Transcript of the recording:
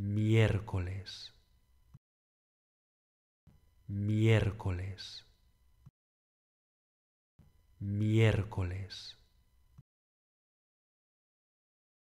miércoles, miércoles, miércoles.